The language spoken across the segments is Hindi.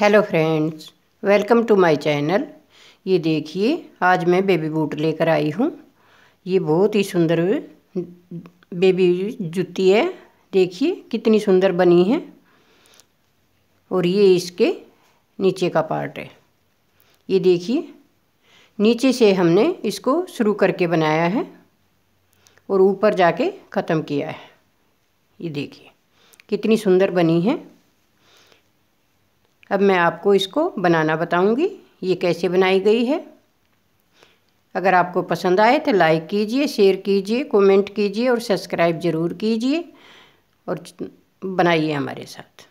hello friends welcome to my channel ये देखिए आज मैं बेबी बूट लेकर आई हूँ ये बहुत ही सुंदर बेबी जुती है देखिए कितनी सुंदर बनी है और ये इसके नीचे का पार्ट है ये देखिए नीचे से हमने इसको शुरू करके बनाया है और ऊपर जाके ख़त्म किया है ये देखिए कितनी सुंदर बनी है अब मैं आपको इसको बनाना बताऊंगी ये कैसे बनाई गई है अगर आपको पसंद आए तो लाइक कीजिए शेयर कीजिए कमेंट कीजिए और सब्सक्राइब ज़रूर कीजिए और बनाइए हमारे साथ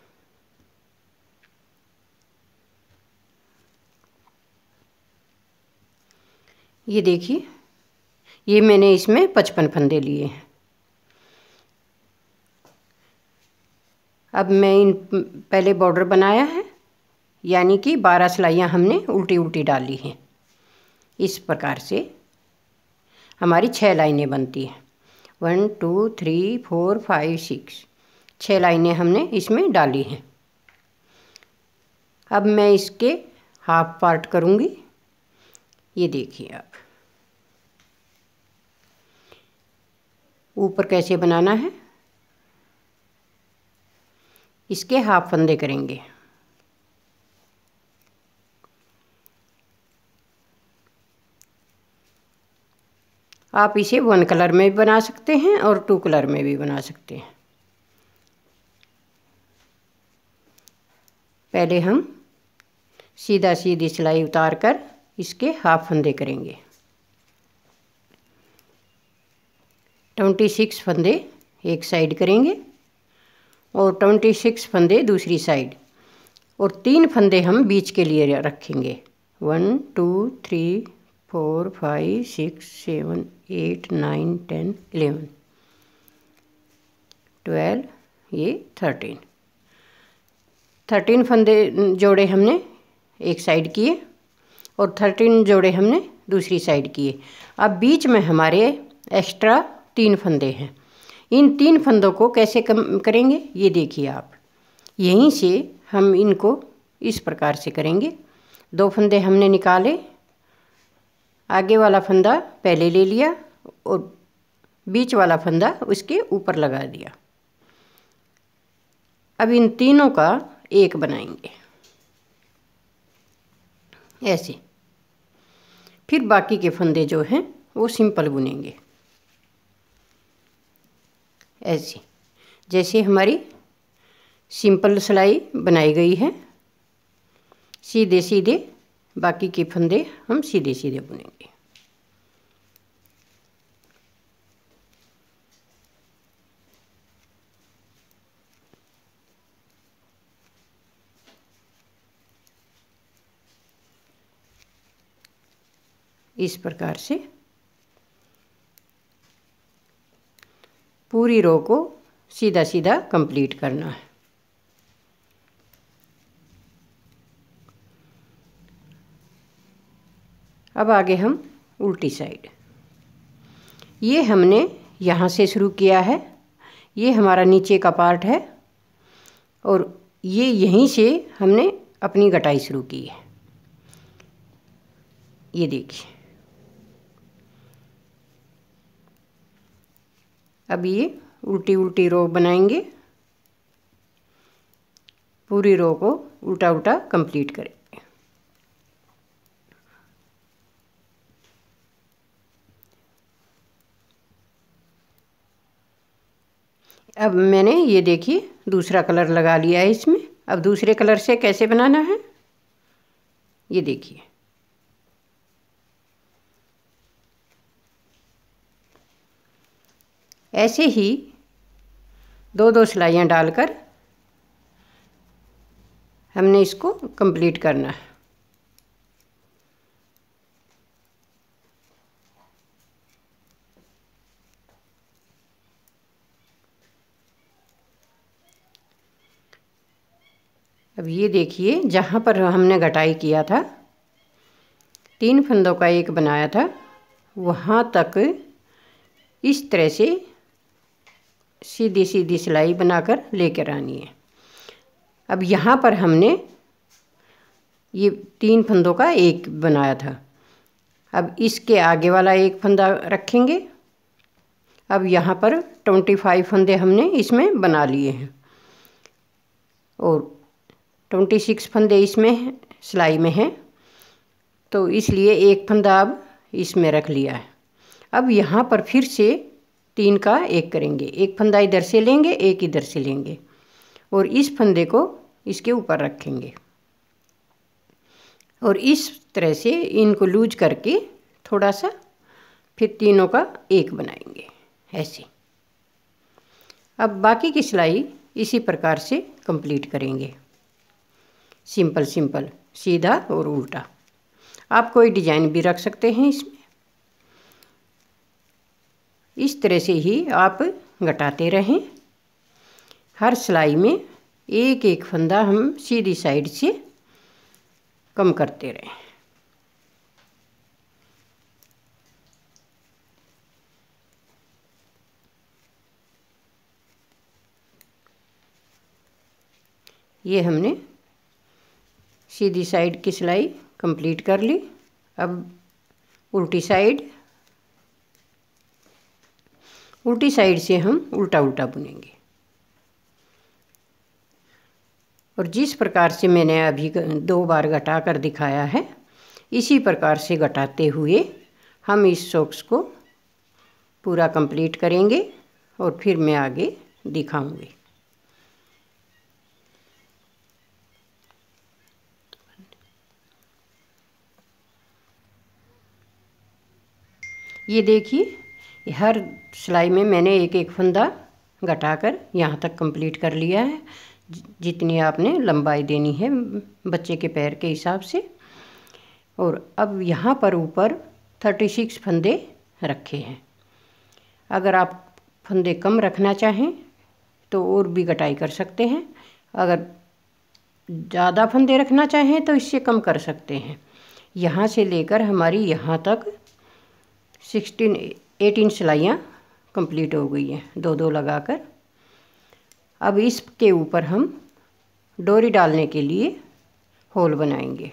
ये देखिए ये मैंने इसमें पचपन फंदे लिए हैं अब मैं इन पहले बॉर्डर बनाया है यानी कि बारह सिलाइयाँ हमने उल्टी उल्टी डाली हैं इस प्रकार से हमारी छः लाइनें बनती हैं one two three four five six छः लाइनें हमने इसमें डाली हैं अब मैं इसके हाफ पार्ट करूँगी ये देखिए आप ऊपर कैसे बनाना है इसके हाफ फंदे करेंगे आप इसे वन कलर में भी बना सकते हैं और टू कलर में भी बना सकते हैं पहले हम सीधा सीधी सिलाई उतार कर इसके हाफ फंदे करेंगे ट्वेंटी सिक्स फंदे एक साइड करेंगे और ट्वेंटी सिक्स फंदे दूसरी साइड और तीन फंदे हम बीच के लिए रखेंगे one two three four five six seven eight nine ten eleven twelve ये थर्टीन थर्टीन फंदे जोड़े हमने एक साइड किए और थर्टीन जोड़े हमने दूसरी साइड किए अब बीच में हमारे एक्स्ट्रा तीन फंदे हैं इन तीन फंदों को कैसे कम करेंगे ये देखिए आप यहीं से हम इनको इस प्रकार से करेंगे दो फंदे हमने निकाले आगे वाला फंदा पहले ले लिया और बीच वाला फंदा उसके ऊपर लगा दिया अब इन तीनों का एक बनाएंगे ऐसे फिर बाकी के फंदे जो हैं वो सिंपल बुनेंगे ऐसे जैसे हमारी सिंपल सिलाई बनाई गई है सीधे सीधे बाकी के फंदे हम सीधे सीधे बुनेंगे इस प्रकार से पूरी रो को सीधा सीधा कंप्लीट करना है अब आगे हम उल्टी साइड ये हमने यहाँ से शुरू किया है ये हमारा नीचे का पार्ट है और ये यहीं से हमने अपनी कटाई शुरू की है ये देखिए अब ये उल्टी उल्टी रो बनाएंगे पूरी रो को उल्टा उल्टा कंप्लीट करें अब मैंने ये देखिए दूसरा कलर लगा लिया है इसमें अब दूसरे कलर से कैसे बनाना है ये देखिए ऐसे ही दो दो सिलाइयाँ डालकर हमने इसको कंप्लीट करना है अब ये देखिए जहाँ पर हमने घटाई किया था तीन फंदों का एक बनाया था वहाँ तक इस तरह से सीधी सीधी सिलाई बनाकर लेकर आनी है अब यहाँ पर हमने ये तीन फंदों का एक बनाया था अब इसके आगे वाला एक फंदा रखेंगे अब यहाँ पर ट्वेंटी फाइव फंदे हमने इसमें बना लिए हैं और ट्वेंटी सिक्स फंदे इसमें सिलाई में हैं तो इसलिए एक फंदा अब इसमें रख लिया है अब यहाँ पर फिर से तीन का एक करेंगे एक फंदा इधर से लेंगे एक इधर से लेंगे और इस फंदे को इसके ऊपर रखेंगे और इस तरह से इनको लूज करके थोड़ा सा फिर तीनों का एक बनाएंगे ऐसे अब बाकी की सिलाई इसी प्रकार से कंप्लीट करेंगे सिंपल सिंपल सीधा और उल्टा आप कोई डिजाइन भी रख सकते हैं इसमें इस तरह से ही आप घटाते रहें हर सिलाई में एक एक फंदा हम सीधी साइड से कम करते रहें ये हमने सीधी साइड की सिलाई कंप्लीट कर ली अब उल्टी साइड उल्टी साइड से हम उल्टा उल्टा बुनेंगे और जिस प्रकार से मैंने अभी दो बार घटा कर दिखाया है इसी प्रकार से घटाते हुए हम इस सॉक्स को पूरा कंप्लीट करेंगे और फिर मैं आगे दिखाऊंगी ये देखिए हर सिलाई में मैंने एक एक फंदा घटा कर यहाँ तक कंप्लीट कर लिया है जितनी आपने लंबाई देनी है बच्चे के पैर के हिसाब से और अब यहाँ पर ऊपर थर्टी सिक्स फंदे रखे हैं अगर आप फंदे कम रखना चाहें तो और भी कटाई कर सकते हैं अगर ज़्यादा फंदे रखना चाहें तो इससे कम कर सकते हैं यहाँ से लेकर हमारी यहाँ तक सिक्सटीन एटीन सिलाइयाँ कंप्लीट हो गई हैं दो दो लगाकर अब इसके ऊपर हम डोरी डालने के लिए होल बनाएंगे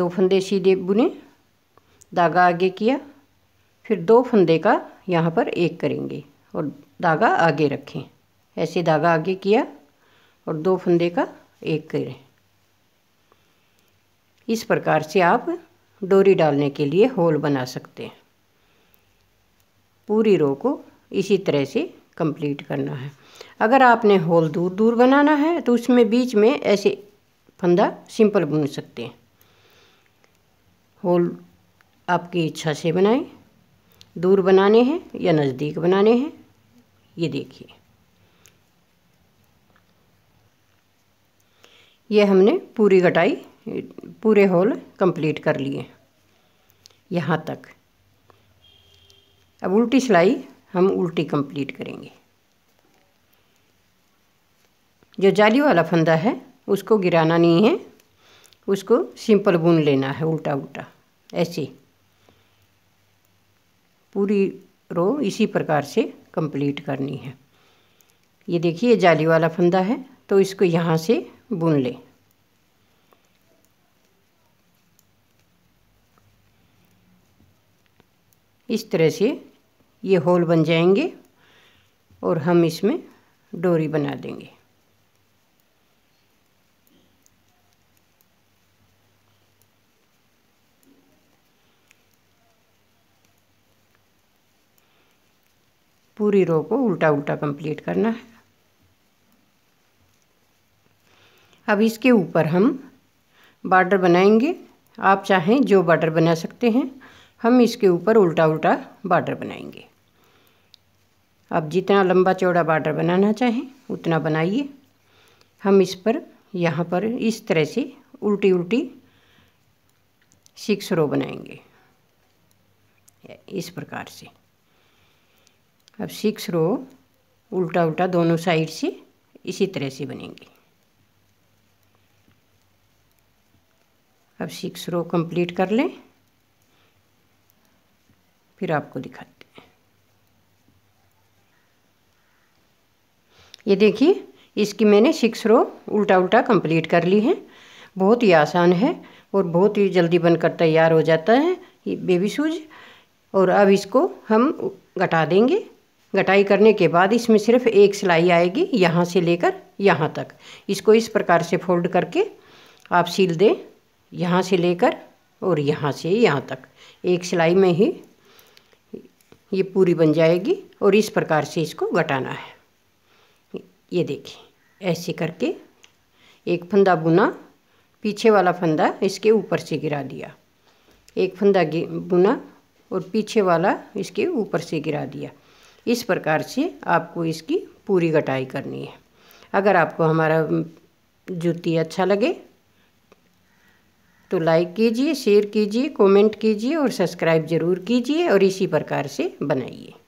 दो फंदे सीधे बुने धागा आगे किया फिर दो फंदे का यहाँ पर एक करेंगे और धागा आगे रखें ऐसे धागा आगे किया और दो फंदे का एक करें इस प्रकार से आप डोरी डालने के लिए होल बना सकते हैं पूरी रो को इसी तरह से कंप्लीट करना है अगर आपने होल दूर दूर बनाना है तो उसमें बीच में ऐसे फंदा सिंपल बुन सकते हैं होल आपकी इच्छा से बनाएं दूर बनाने हैं या नज़दीक बनाने हैं ये देखिए यह हमने पूरी कटाई पूरे होल कंप्लीट कर लिए यहाँ तक अब उल्टी सिलाई हम उल्टी कंप्लीट करेंगे जो जाली वाला फंदा है उसको गिराना नहीं है उसको सिंपल बुन लेना है उल्टा उल्टा ऐसे पूरी रो इसी प्रकार से कंप्लीट करनी है ये देखिए जाली वाला फंदा है तो इसको यहाँ से बुन लें इस तरह से ये होल बन जाएंगे और हम इसमें डोरी बना देंगे पूरी रो को उल्टा उल्टा कंप्लीट करना है अब इसके ऊपर हम बॉर्डर बनाएंगे आप चाहें जो बॉर्डर बना सकते हैं हम इसके ऊपर उल्टा उल्टा बॉर्डर बनाएंगे अब जितना लंबा चौड़ा बॉर्डर बनाना चाहें उतना बनाइए हम इस पर यहाँ पर इस तरह से उल्टी उल्टी सिक्स रो बनाएंगे इस प्रकार से अब सिक्स रो उल्टा उल्टा दोनों साइड से इसी तरह से बनेंगे अब सिक्स रो कंप्लीट कर लें फिर आपको दिखाते हैं ये देखिए इसकी मैंने सिक्स रो उल्टा उल्टा कंप्लीट कर ली है बहुत ही आसान है और बहुत ही जल्दी बनकर तैयार हो जाता है ये बेबी सूज और अब इसको हम घटा देंगे घटाई करने के बाद इसमें सिर्फ एक सिलाई आएगी यहाँ से लेकर यहाँ तक इसको इस प्रकार से फोल्ड करके आप सील दें यहाँ से लेकर और यहाँ से यहाँ तक एक सिलाई में ही ये पूरी बन जाएगी और इस प्रकार से इसको घटाना है ये देखिए ऐसे करके एक फंदा बुना पीछे वाला फंदा इसके ऊपर से गिरा दिया एक फंदा बुना और पीछे वाला इसके ऊपर से गिरा दिया इस प्रकार से आपको इसकी पूरी कटाई करनी है अगर आपको हमारा जुती अच्छा लगे तो लाइक कीजिए शेयर कीजिए कमेंट कीजिए और सब्सक्राइब ज़रूर कीजिए और इसी प्रकार से बनाइए